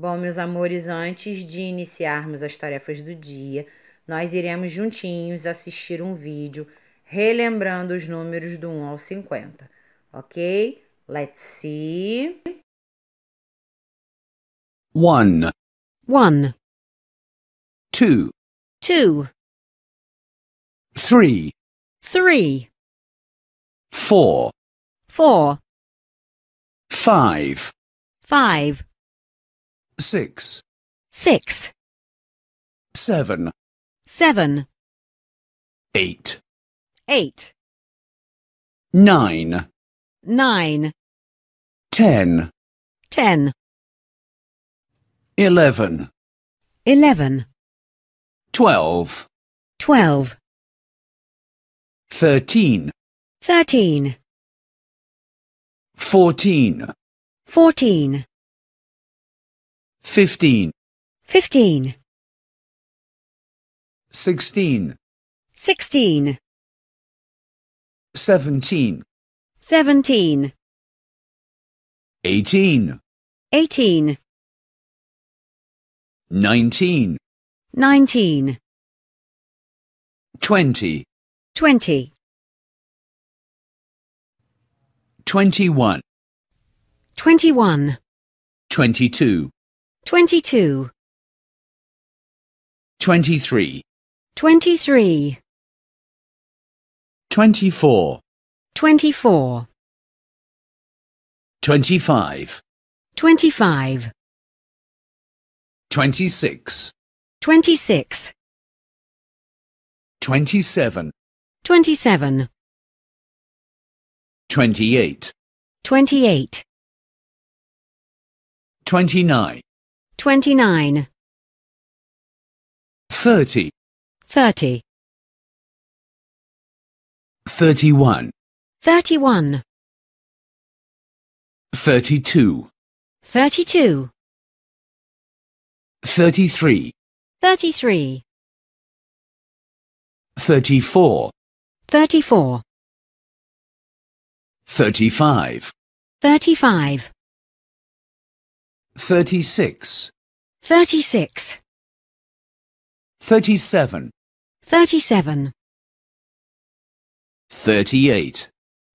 Bom, meus amores, antes de iniciarmos as tarefas do dia, nós iremos juntinhos assistir um vídeo relembrando os números do 1 ao 50, ok? Let's see. 1 1 2 2 3 3 4 4 5 5 Six. Six. Seven. Seven. Eight. Eight. Nine. Nine. Ten. Ten. Eleven. Eleven. Twelve. Twelve. Thirteen. Thirteen. Fourteen. Fourteen. Fifteen. Fifteen. Sixteen. Sixteen. Seventeen. Seventeen. Eighteen. Eighteen. Nineteen. Nineteen. Twenty. Twenty. Twenty-one. Twenty-one. Twenty-two. 22 23 23 24 24 25 25 26 26 27 27 28 28 29 29 30 30 31 31 32 32 33 33 34 34 35 35 36 36 37 37 38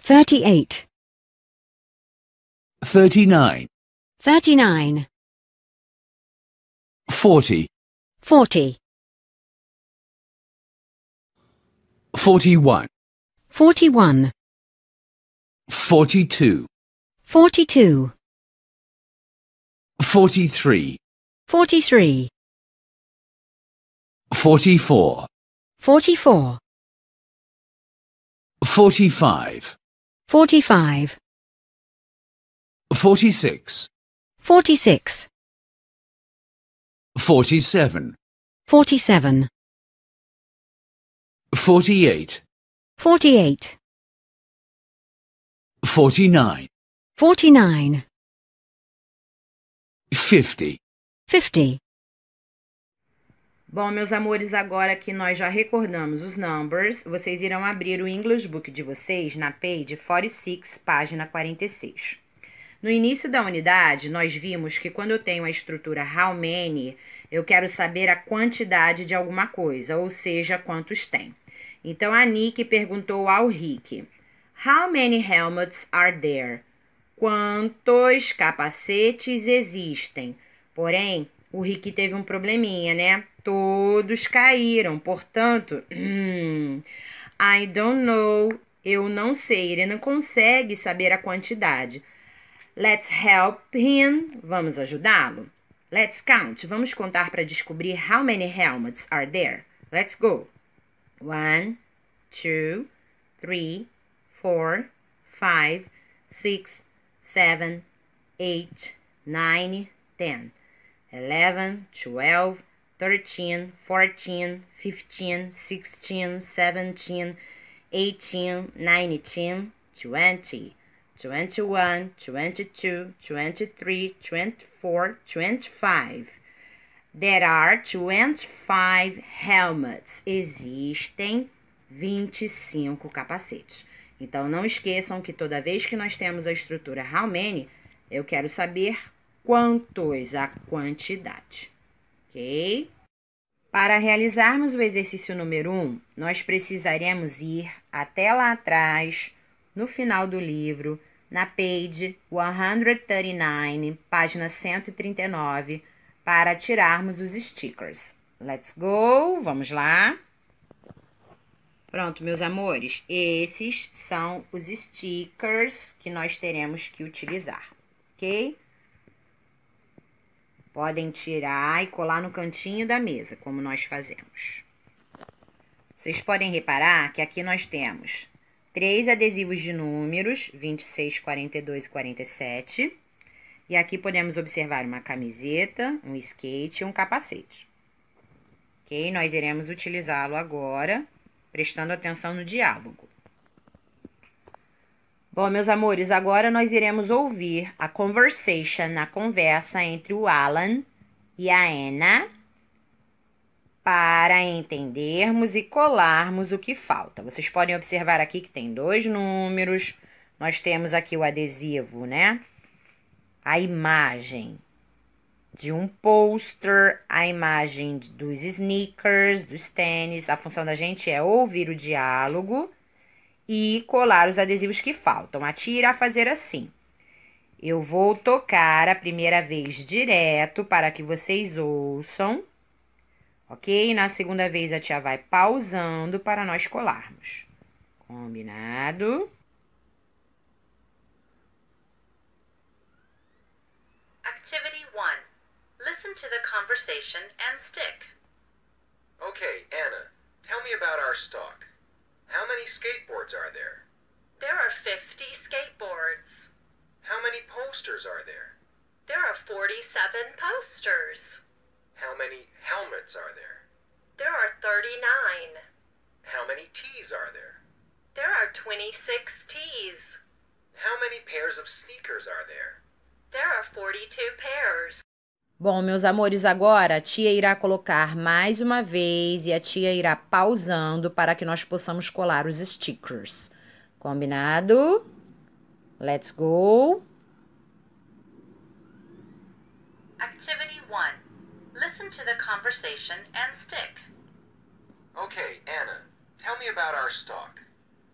38 39 39 40 40 41 41 42 42 43 43 44 44 45 45 46 46 47 47 48 48 49 49 50. 50. Bom, meus amores, agora que nós já recordamos os numbers, vocês irão abrir o English Book de vocês na page 46, página 46. No início da unidade, nós vimos que quando eu tenho a estrutura how many, eu quero saber a quantidade de alguma coisa, ou seja, quantos tem. Então a Nick perguntou ao Rick: How many helmets are there? quantos capacetes existem. Porém, o Rick teve um probleminha, né? Todos caíram, portanto, I don't know, eu não sei, ele não consegue saber a quantidade. Let's help him, vamos ajudá-lo. Let's count, vamos contar para descobrir how many helmets are there. Let's go. One, two, three, four, five, six seven, eight, nine, ten, eleven, twelve, thirteen, fourteen, fifteen, sixteen, seventeen, eighteen, nineteen, twenty, twenty-one, twenty-two, twenty-three, twenty-four, twenty-five. There are 25 helmets. Existem 25 capacetes. Então, não esqueçam que toda vez que nós temos a estrutura how many, eu quero saber quantos, a quantidade, ok? Para realizarmos o exercício número 1, um, nós precisaremos ir até lá atrás, no final do livro, na page 139, página 139, para tirarmos os stickers. Let's go, vamos lá! Pronto, meus amores, esses são os stickers que nós teremos que utilizar, ok? Podem tirar e colar no cantinho da mesa, como nós fazemos. Vocês podem reparar que aqui nós temos três adesivos de números, 26, 42 e 47. E aqui podemos observar uma camiseta, um skate e um capacete. Ok? Nós iremos utilizá-lo agora prestando atenção no diálogo. Bom, meus amores, agora nós iremos ouvir a conversation, a conversa entre o Alan e a Anna para entendermos e colarmos o que falta. Vocês podem observar aqui que tem dois números, nós temos aqui o adesivo, né? A imagem de um poster, a imagem dos sneakers, dos tênis. A função da gente é ouvir o diálogo e colar os adesivos que faltam. Atira a fazer assim. Eu vou tocar a primeira vez direto para que vocês ouçam, ok? na segunda vez a tia vai pausando para nós colarmos. Combinado? to the conversation and stick. Okay, Anna, tell me about our stock. How many skateboards are there? There are 50 skateboards. How many posters are there? There are 47 posters. How many helmets are there? There are 39. How many tees are there? There are 26 tees. How many pairs of sneakers are there? There are 42 pairs. Bom, meus amores, agora a tia irá colocar mais uma vez e a tia irá pausando para que nós possamos colar os stickers. Combinado? Let's go. Activity 1. Listen to the conversation and stick. Okay, Anna, tell me about our stock.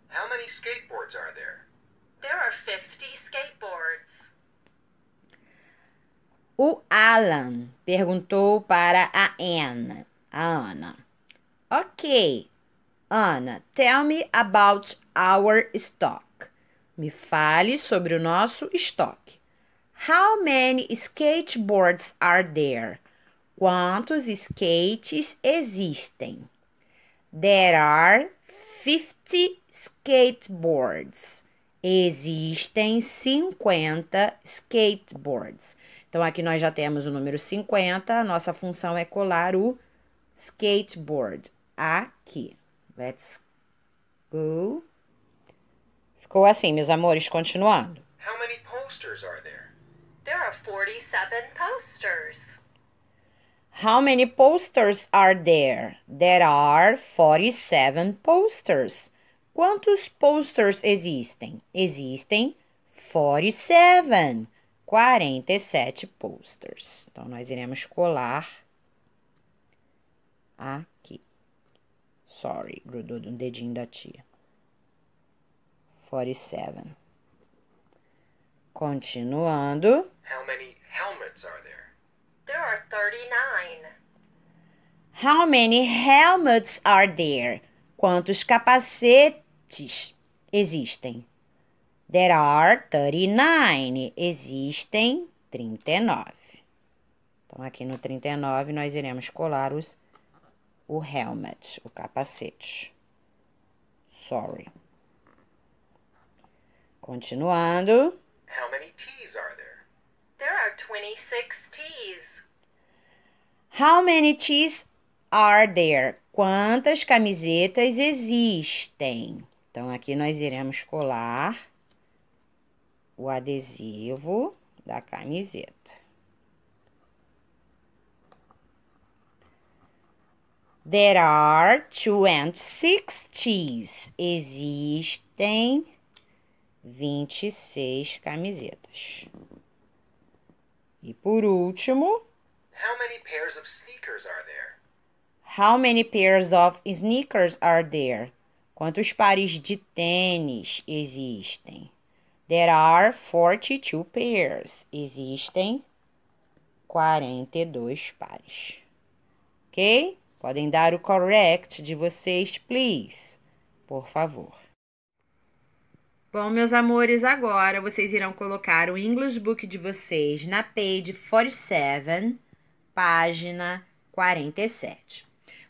How many skateboards are there? There are 50 skateboards. O Alan perguntou para a Anna, a Ana. Ok, Ana, tell me about our stock. Me fale sobre o nosso estoque. How many skateboards are there? Quantos skates existem? There are 50 skateboards. Existem 50 skateboards. Então, aqui nós já temos o número 50. Nossa função é colar o skateboard aqui. Let's go. Ficou assim, meus amores, continuando. How many posters are there? There are 47 posters. How many posters are there? There are 47 posters. Quantos posters existem? Existem 47. 47 posters. Então, nós iremos colar aqui. Sorry, grudou no dedinho da tia. 47. Continuando. How many helmets are there? There are 39. How many helmets are there? Quantos capacetes existem? There are 39. Existem 39. Então, aqui no 39, nós iremos colar os, o helmet, o capacete. Sorry. Continuando. How many T's are there? There are 26 T's. How many T's are there? Quantas camisetas existem? Então, aqui nós iremos colar o adesivo da camiseta. There are 26 cheese. Existem 26 camisetas. E por último, How many pairs of sneakers are there? How many pairs of sneakers are there? Quantos pares de tênis existem? There are 42 pairs. Existem 42 pares. Ok? Podem dar o correct de vocês, please. Por favor. Bom, meus amores, agora vocês irão colocar o English Book de vocês na page 47, página 47.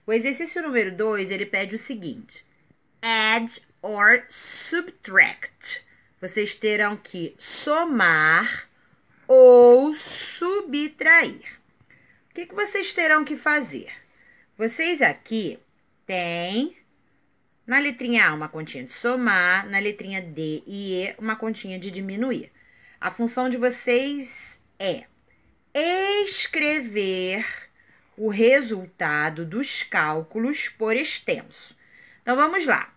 O exercício número 2, ele pede o seguinte. Add or subtract vocês terão que somar ou subtrair. O que, que vocês terão que fazer? Vocês aqui têm na letrinha A uma continha de somar, na letrinha D e E uma continha de diminuir. A função de vocês é escrever o resultado dos cálculos por extenso. Então vamos lá.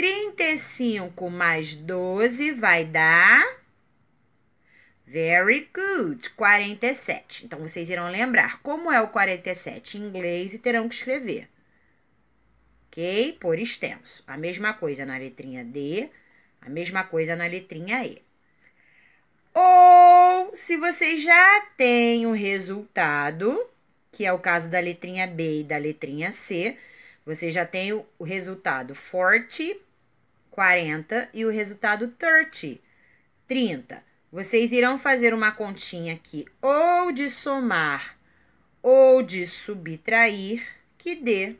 35 mais 12 vai dar. Very good. 47. Então, vocês irão lembrar como é o 47 em inglês e terão que escrever. Ok? Por extenso. A mesma coisa na letrinha D, a mesma coisa na letrinha E. Ou, se vocês já têm o resultado, que é o caso da letrinha B e da letrinha C, você já tem o resultado 40 40 e o resultado 30, 30. Vocês irão fazer uma continha aqui ou de somar ou de subtrair que dê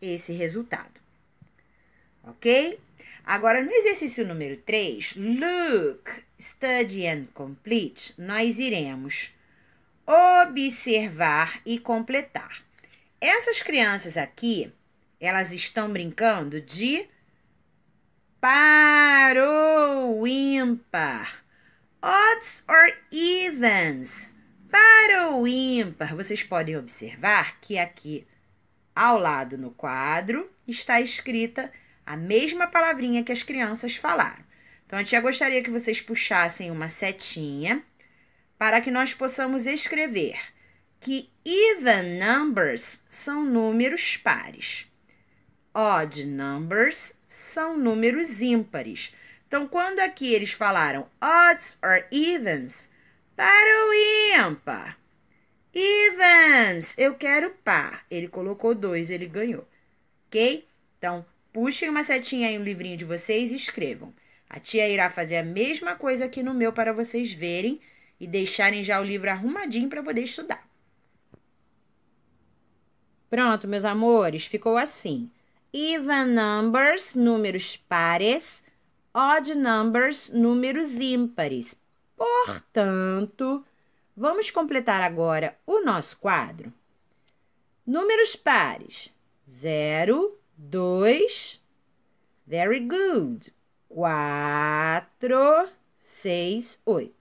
esse resultado. Ok? Agora, no exercício número 3, look, study and complete, nós iremos observar e completar. Essas crianças aqui, elas estão brincando de par ou ímpar. Odds or evens. Par ou ímpar. Vocês podem observar que aqui ao lado no quadro está escrita a mesma palavrinha que as crianças falaram. Então, a tia gostaria que vocês puxassem uma setinha para que nós possamos escrever que even numbers são números pares. Odd numbers são números ímpares. Então, quando aqui eles falaram odds or evens, para o ímpar. Evens, eu quero par. Ele colocou dois, ele ganhou. Ok? Então, puxem uma setinha aí no um livrinho de vocês e escrevam. A tia irá fazer a mesma coisa aqui no meu para vocês verem e deixarem já o livro arrumadinho para poder estudar. Pronto, meus amores, ficou assim even numbers, números pares, odd numbers, números ímpares. Portanto, vamos completar agora o nosso quadro. Números pares: 0, 2, very good. 4, 6, 8.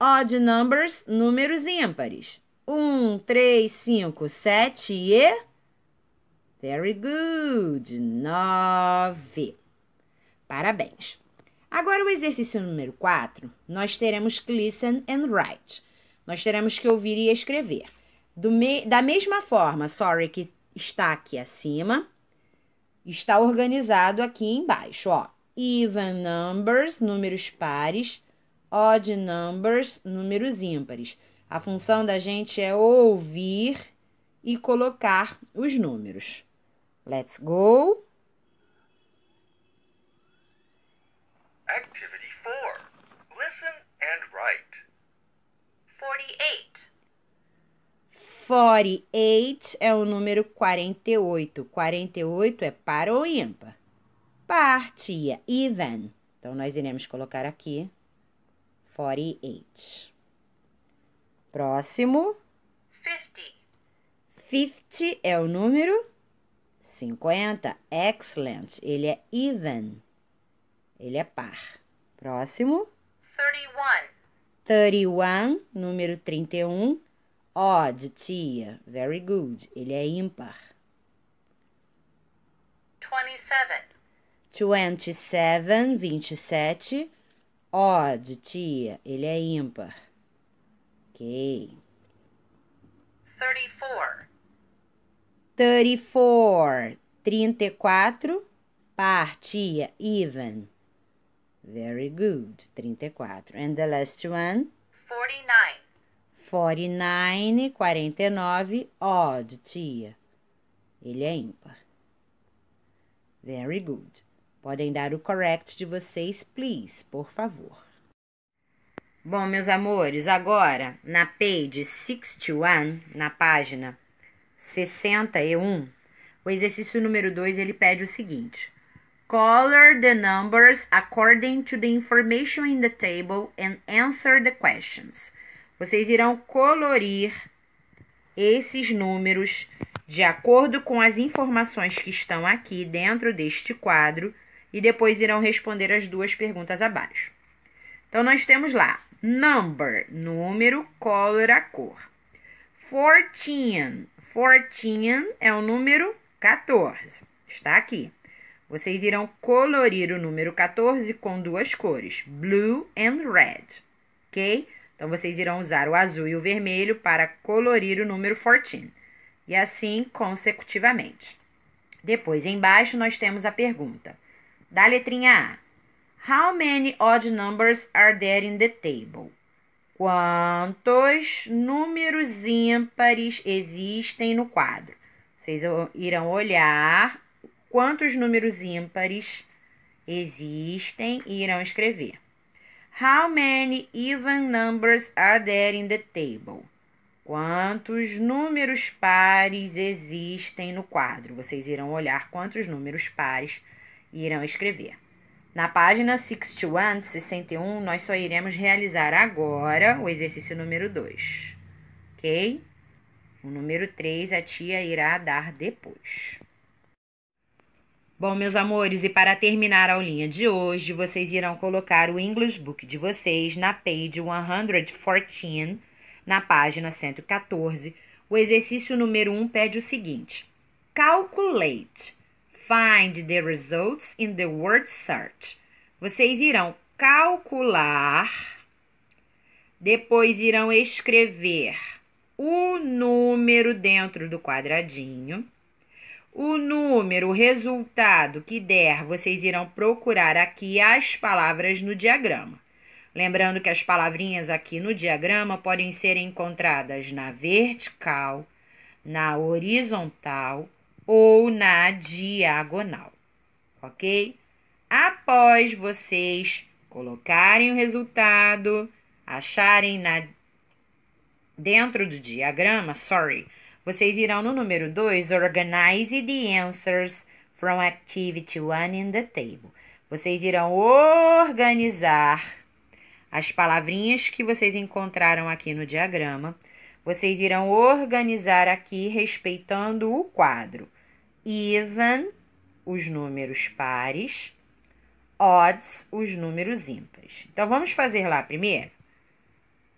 Odd numbers, números ímpares: 1, 3, 5, 7 e Very good. Nove. Parabéns. Agora, o exercício número 4, nós teremos que listen and write. Nós teremos que ouvir e escrever. Me, da mesma forma, sorry, que está aqui acima, está organizado aqui embaixo, ó. Even numbers, números pares, odd numbers, números ímpares. A função da gente é ouvir e colocar os números. Let's go. Activity 4. Listen and write. 48. 48 é o número 48. 48 é par ou ímpar? Partia, tia. Even. Então, nós iremos colocar aqui 48. Próximo. 50. 50 é o número 50, excellent. Ele é even. Ele é par. Próximo. 31. 31, número 31. Odd, tia. Very good. Ele é ímpar. 27. 27, 27. Odd, tia. Ele é ímpar. Ok. 34. 34, 34, partia, even. Very good, 34. And the last one? 49. 49, 49, odd, tia. Ele é ímpar. Very good. Podem dar o correct de vocês, please, por favor. Bom, meus amores, agora na page 61, na página 61, o exercício número 2 ele pede o seguinte: Color the numbers according to the information in the table and answer the questions. Vocês irão colorir esses números de acordo com as informações que estão aqui dentro deste quadro e depois irão responder as duas perguntas abaixo. Então, nós temos lá number, número, color, a cor. 14, 14 é o número 14. Está aqui. Vocês irão colorir o número 14 com duas cores, blue and red, ok? Então, vocês irão usar o azul e o vermelho para colorir o número 14. E assim consecutivamente. Depois, embaixo, nós temos a pergunta. Da letrinha A. How many odd numbers are there in the table? Quantos números ímpares existem no quadro? Vocês irão olhar quantos números ímpares existem e irão escrever. How many even numbers are there in the table? Quantos números pares existem no quadro? Vocês irão olhar quantos números pares irão escrever. Na página 61, 61, nós só iremos realizar agora o exercício número 2, ok? O número 3 a tia irá dar depois. Bom, meus amores, e para terminar a aulinha de hoje, vocês irão colocar o English Book de vocês na page 114, na página 114. O exercício número 1 pede o seguinte: Calculate Find the results in the word search. Vocês irão calcular, depois irão escrever o número dentro do quadradinho. O número, o resultado que der, vocês irão procurar aqui as palavras no diagrama. Lembrando que as palavrinhas aqui no diagrama podem ser encontradas na vertical, na horizontal ou na diagonal, ok? Após vocês colocarem o resultado, acharem na dentro do diagrama, sorry, vocês irão no número 2, organize the answers from activity 1 in the table. Vocês irão organizar as palavrinhas que vocês encontraram aqui no diagrama. Vocês irão organizar aqui respeitando o quadro even, os números pares, odds, os números ímpares. Então, vamos fazer lá primeiro.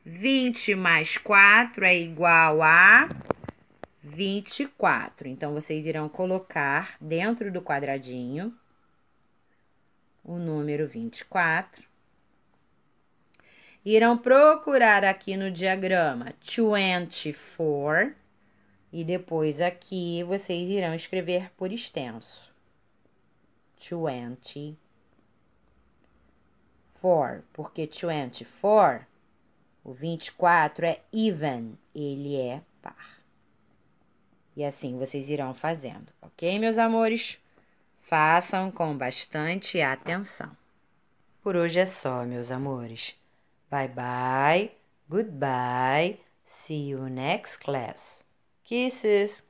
20 mais 4 é igual a 24. Então, vocês irão colocar dentro do quadradinho o número 24. Irão procurar aqui no diagrama 24 e depois aqui vocês irão escrever por extenso. Twenty four, porque twenty four, o 24 é even, ele é par. E assim vocês irão fazendo, ok, meus amores? Façam com bastante atenção. Por hoje é só, meus amores. Bye bye, goodbye, see you next class. Kisses.